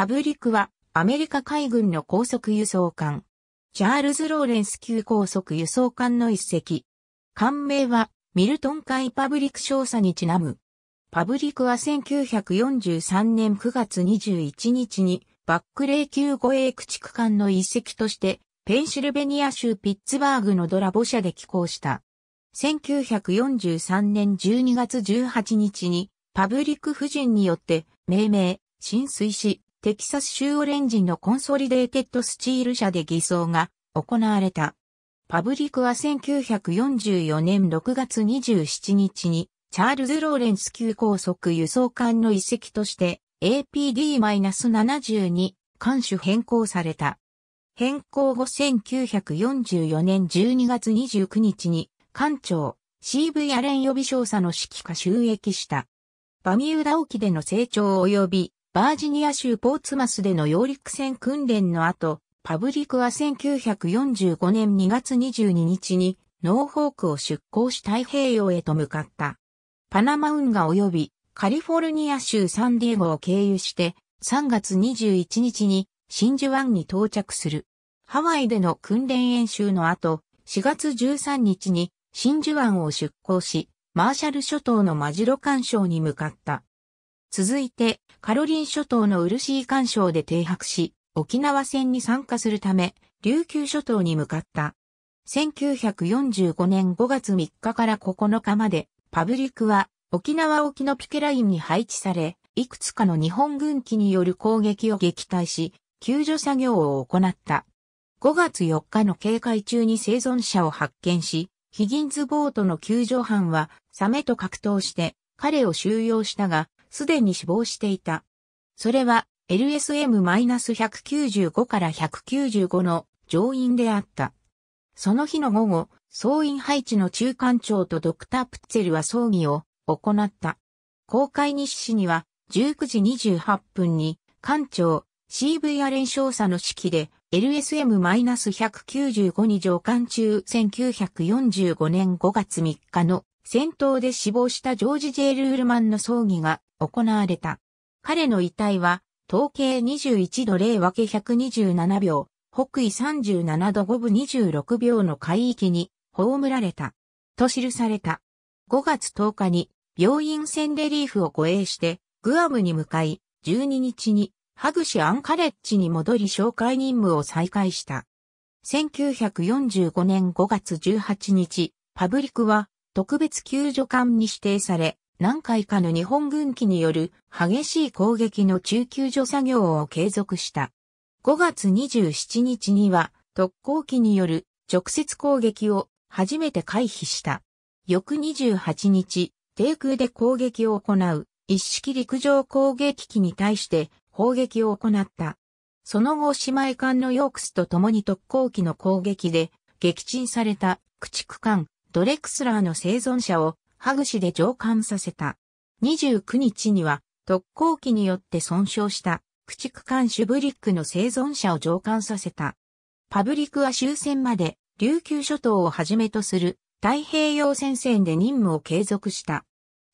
パブリックはアメリカ海軍の高速輸送艦。チャールズ・ローレンス級高速輸送艦の一隻。艦名はミルトン海パブリック少佐にちなむ。パブリックは1943年9月21日にバックレー級護衛駆逐艦の一隻としてペンシルベニア州ピッツバーグのドラボ社で寄港した。1943年12月18日にパブリック夫人によって命名、浸水し、テキサス州オレンジのコンソリデーテッドスチール社で偽装が行われた。パブリックは1944年6月27日にチャールズ・ローレンス級高速輸送艦の遺跡として APD-72 艦種変更された。変更後1944年12月29日に艦長 CV アレン予備少佐の指揮下収益した。バミューダ沖での成長及びバージニア州ポーツマスでの揚陸船訓練の後、パブリクは1945年2月22日にノーホークを出港し太平洋へと向かった。パナマ運河及びカリフォルニア州サンディエゴを経由して3月21日に真珠湾に到着する。ハワイでの訓練演習の後、4月13日に真珠湾を出港し、マーシャル諸島のマジロ干渉に向かった。続いて、カロリン諸島のウルシー干渉で停泊し、沖縄戦に参加するため、琉球諸島に向かった。1945年5月3日から9日まで、パブリックは沖縄沖のピケラインに配置され、いくつかの日本軍機による攻撃を撃退し、救助作業を行った。5月4日の警戒中に生存者を発見し、ヒギンズボートの救助班はサメと格闘して彼を収容したが、すでに死亡していた。それは LSM-195 から195の上院であった。その日の午後、総員配置の中間長とドクター・プッツェルは葬儀を行った。公開日誌には19時28分に艦長 CV アレン少佐の指揮で LSM-195 に上艦中1945年5月3日の戦闘で死亡したジョージ・ジェールールマンの葬儀が行われた。彼の遺体は、統計21度0分け127秒、北緯37度5分26秒の海域に葬られた。と記された。5月10日に病院センレリーフを護衛してグアムに向かい、12日にハグシアンカレッジに戻り紹介任務を再開した。1945年5月18日、パブリクは特別救助艦に指定され、何回かの日本軍機による激しい攻撃の中救助作業を継続した。5月27日には特攻機による直接攻撃を初めて回避した。翌28日、低空で攻撃を行う一式陸上攻撃機に対して砲撃を行った。その後姉妹艦のヨークスと共に特攻機の攻撃で撃沈された駆逐艦ドレクスラーの生存者をハグ氏で上官させた。29日には特攻機によって損傷した駆逐艦シュブリックの生存者を上官させた。パブリクは終戦まで琉球諸島をはじめとする太平洋戦線で任務を継続した。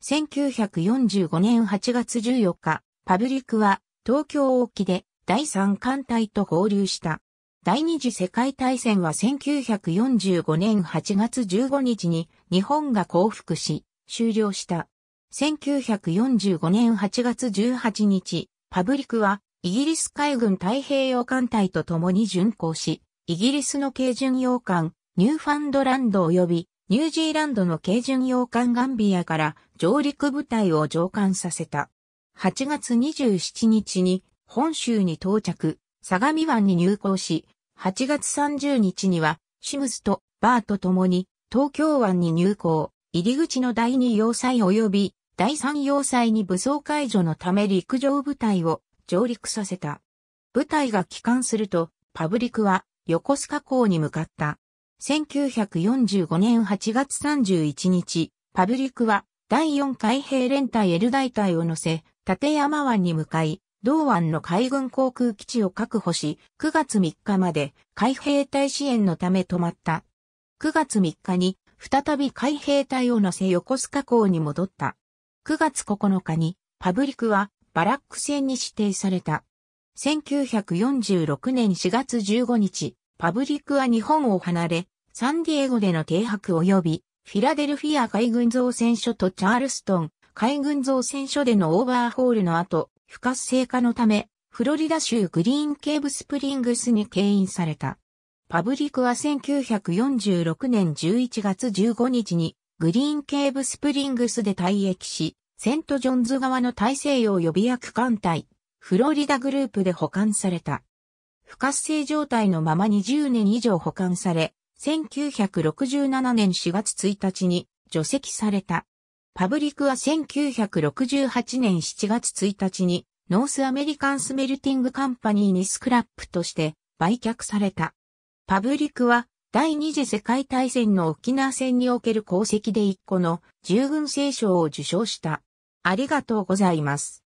1945年8月14日、パブリクは東京沖で第三艦隊と合流した。第二次世界大戦は1945年8月15日に日本が降伏し、終了した。1945年8月18日、パブリクはイギリス海軍太平洋艦隊と共に巡航し、イギリスの軽巡洋艦、ニューファンドランド及びニュージーランドの軽巡洋艦ガンビアから上陸部隊を上艦させた。8月27日に本州に到着、相模湾に入港し、8月30日には、シムスとバーと共に東京湾に入港、入り口の第二要塞及び第三要塞に武装解除のため陸上部隊を上陸させた。部隊が帰還すると、パブリクは横須賀港に向かった。1945年8月31日、パブリクは第4海兵連隊エル大隊を乗せ、立山湾に向かい、同湾の海軍航空基地を確保し、9月3日まで海兵隊支援のため止まった。9月3日に再び海兵隊を乗せ横須賀港に戻った。9月9日にパブリクはバラック船に指定された。1946年4月15日、パブリックは日本を離れ、サンディエゴでの停泊及び、フィラデルフィア海軍造船所とチャールストン海軍造船所でのオーバーホールの後、不活性化のため、フロリダ州グリーンケーブスプリングスに牽引された。パブリクは1946年11月15日にグリーンケーブスプリングスで退役し、セントジョンズ側の大西洋予備役艦隊、フロリダグループで保管された。不活性状態のまま20年以上保管され、1967年4月1日に除籍された。パブリクは1968年7月1日にノースアメリカンスメルティングカンパニーにスクラップとして売却された。パブリクは第二次世界大戦の沖縄戦における功績で一個の従軍聖賞を受賞した。ありがとうございます。